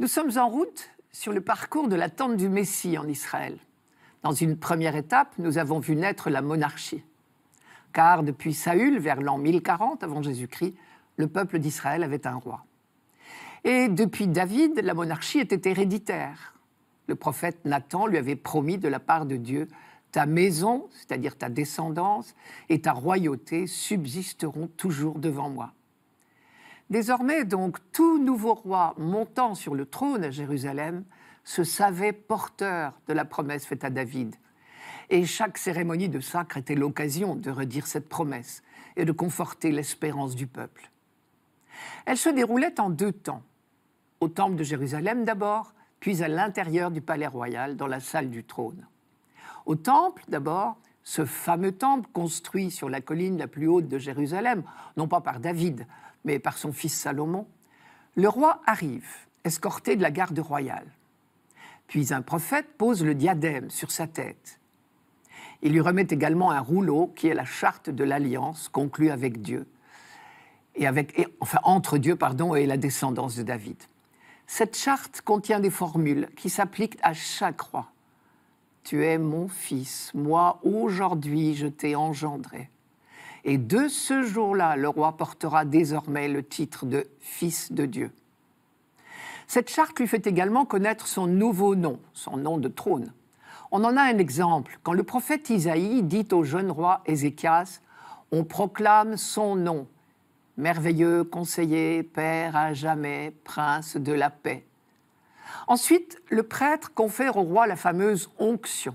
Nous sommes en route sur le parcours de l'attente du Messie en Israël. Dans une première étape, nous avons vu naître la monarchie. Car depuis Saül, vers l'an 1040 avant Jésus-Christ, le peuple d'Israël avait un roi. Et depuis David, la monarchie était héréditaire. Le prophète Nathan lui avait promis de la part de Dieu Ta maison, c'est-à-dire ta descendance, et ta royauté subsisteront toujours devant moi. Désormais, donc, tout nouveau roi montant sur le trône à Jérusalem se savait porteur de la promesse faite à David. Et chaque cérémonie de sacre était l'occasion de redire cette promesse et de conforter l'espérance du peuple. Elle se déroulait en deux temps. Au temple de Jérusalem d'abord, puis à l'intérieur du palais royal, dans la salle du trône. Au temple d'abord, ce fameux temple construit sur la colline la plus haute de Jérusalem, non pas par David, par son fils Salomon, le roi arrive, escorté de la garde royale. Puis un prophète pose le diadème sur sa tête. Il lui remet également un rouleau qui est la charte de l'alliance conclue avec Dieu, et avec, enfin entre Dieu pardon, et la descendance de David. Cette charte contient des formules qui s'appliquent à chaque roi. Tu es mon fils, moi aujourd'hui je t'ai engendré. Et de ce jour-là, le roi portera désormais le titre de Fils de Dieu. Cette charte lui fait également connaître son nouveau nom, son nom de trône. On en a un exemple. Quand le prophète Isaïe dit au jeune roi Ézéchias, on proclame son nom, merveilleux conseiller, père à jamais, prince de la paix. Ensuite, le prêtre confère au roi la fameuse onction.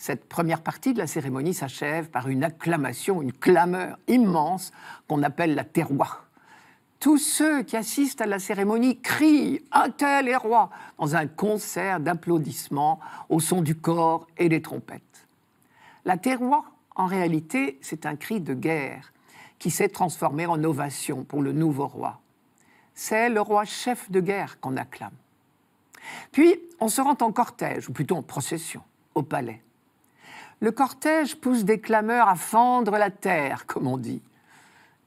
Cette première partie de la cérémonie s'achève par une acclamation, une clameur immense qu'on appelle la terroir. Tous ceux qui assistent à la cérémonie crient Un tel est roi dans un concert d'applaudissements au son du corps et des trompettes. La terroir, en réalité, c'est un cri de guerre qui s'est transformé en ovation pour le nouveau roi. C'est le roi chef de guerre qu'on acclame. Puis, on se rend en cortège, ou plutôt en procession, au palais le cortège pousse des clameurs à fendre la terre, comme on dit.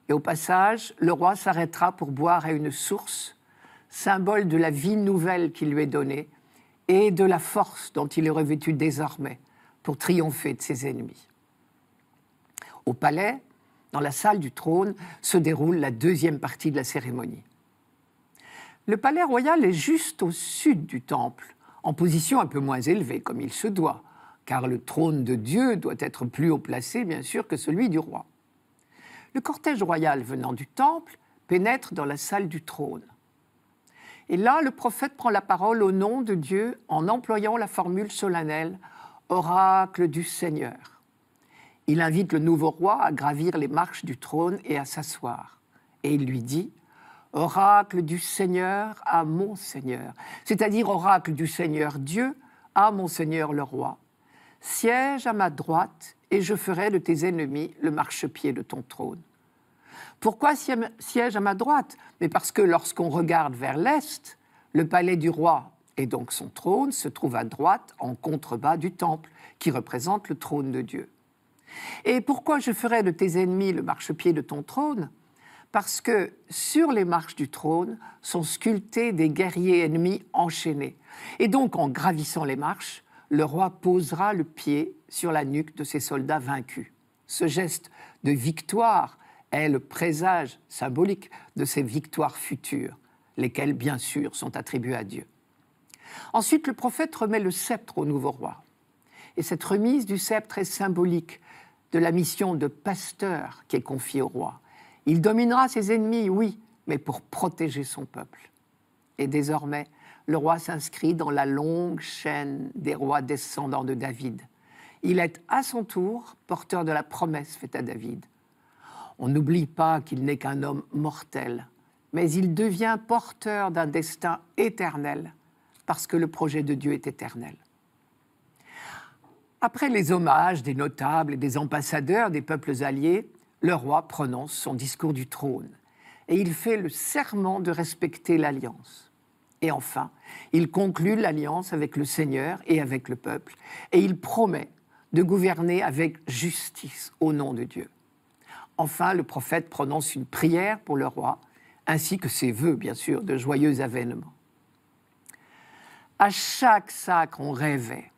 Et au passage, le roi s'arrêtera pour boire à une source, symbole de la vie nouvelle qui lui est donnée et de la force dont il est revêtu désormais pour triompher de ses ennemis. Au palais, dans la salle du trône, se déroule la deuxième partie de la cérémonie. Le palais royal est juste au sud du temple, en position un peu moins élevée, comme il se doit, car le trône de Dieu doit être plus haut placé, bien sûr, que celui du roi. Le cortège royal venant du temple pénètre dans la salle du trône. Et là, le prophète prend la parole au nom de Dieu en employant la formule solennelle Oracle du Seigneur. Il invite le nouveau roi à gravir les marches du trône et à s'asseoir. Et il lui dit Oracle du Seigneur à mon Seigneur, c'est-à-dire oracle du Seigneur Dieu à mon Seigneur le roi, Siège à ma droite, et je ferai de tes ennemis le marchepied de ton trône. Pourquoi siège à ma droite Mais parce que lorsqu'on regarde vers l'est, le palais du roi et donc son trône se trouve à droite en contrebas du temple, qui représente le trône de Dieu. Et pourquoi je ferai de tes ennemis le marchepied de ton trône Parce que sur les marches du trône sont sculptés des guerriers ennemis enchaînés. Et donc en gravissant les marches, le roi posera le pied sur la nuque de ses soldats vaincus. Ce geste de victoire est le présage symbolique de ces victoires futures, lesquelles, bien sûr, sont attribuées à Dieu. Ensuite, le prophète remet le sceptre au nouveau roi. Et cette remise du sceptre est symbolique de la mission de pasteur qui est confiée au roi. Il dominera ses ennemis, oui, mais pour protéger son peuple. Et désormais, le roi s'inscrit dans la longue chaîne des rois descendants de David. Il est à son tour porteur de la promesse faite à David. On n'oublie pas qu'il n'est qu'un homme mortel, mais il devient porteur d'un destin éternel, parce que le projet de Dieu est éternel. Après les hommages des notables et des ambassadeurs des peuples alliés, le roi prononce son discours du trône, et il fait le serment de respecter l'alliance. Et enfin, il conclut l'alliance avec le Seigneur et avec le peuple, et il promet de gouverner avec justice au nom de Dieu. Enfin, le prophète prononce une prière pour le roi, ainsi que ses voeux, bien sûr, de joyeux avènements. À chaque sacre, on rêvait.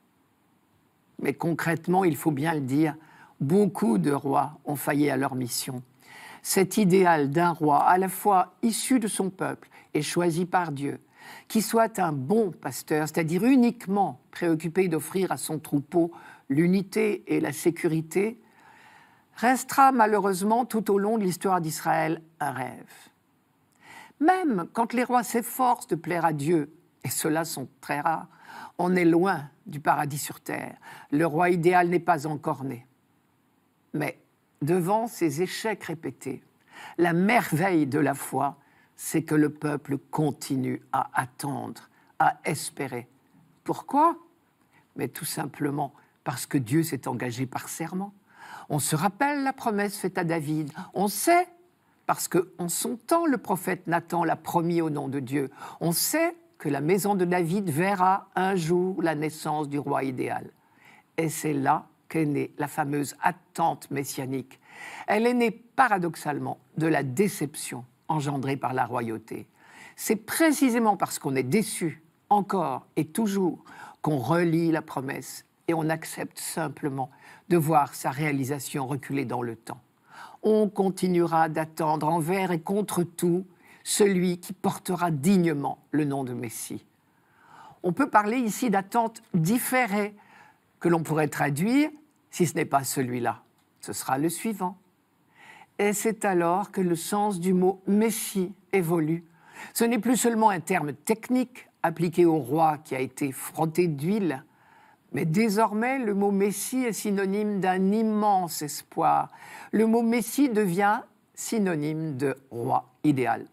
Mais concrètement, il faut bien le dire, beaucoup de rois ont failli à leur mission. Cet idéal d'un roi, à la fois issu de son peuple et choisi par Dieu, qui soit un bon pasteur, c'est-à-dire uniquement préoccupé d'offrir à son troupeau l'unité et la sécurité, restera malheureusement tout au long de l'histoire d'Israël un rêve. Même quand les rois s'efforcent de plaire à Dieu, et ceux-là sont très rares, on est loin du paradis sur terre. Le roi idéal n'est pas encore né. Mais devant ces échecs répétés, la merveille de la foi c'est que le peuple continue à attendre, à espérer. Pourquoi Mais tout simplement parce que Dieu s'est engagé par serment. On se rappelle la promesse faite à David. On sait, parce que en son temps, le prophète Nathan l'a promis au nom de Dieu. On sait que la maison de David verra un jour la naissance du roi idéal. Et c'est là qu'est née la fameuse attente messianique. Elle est née paradoxalement de la déception engendré par la royauté. C'est précisément parce qu'on est déçu, encore et toujours, qu'on relit la promesse et on accepte simplement de voir sa réalisation reculer dans le temps. On continuera d'attendre envers et contre tout celui qui portera dignement le nom de Messie. On peut parler ici d'attente différée que l'on pourrait traduire, si ce n'est pas celui-là, ce sera le suivant, et c'est alors que le sens du mot Messie évolue. Ce n'est plus seulement un terme technique appliqué au roi qui a été frotté d'huile, mais désormais le mot Messie est synonyme d'un immense espoir. Le mot Messie devient synonyme de roi idéal.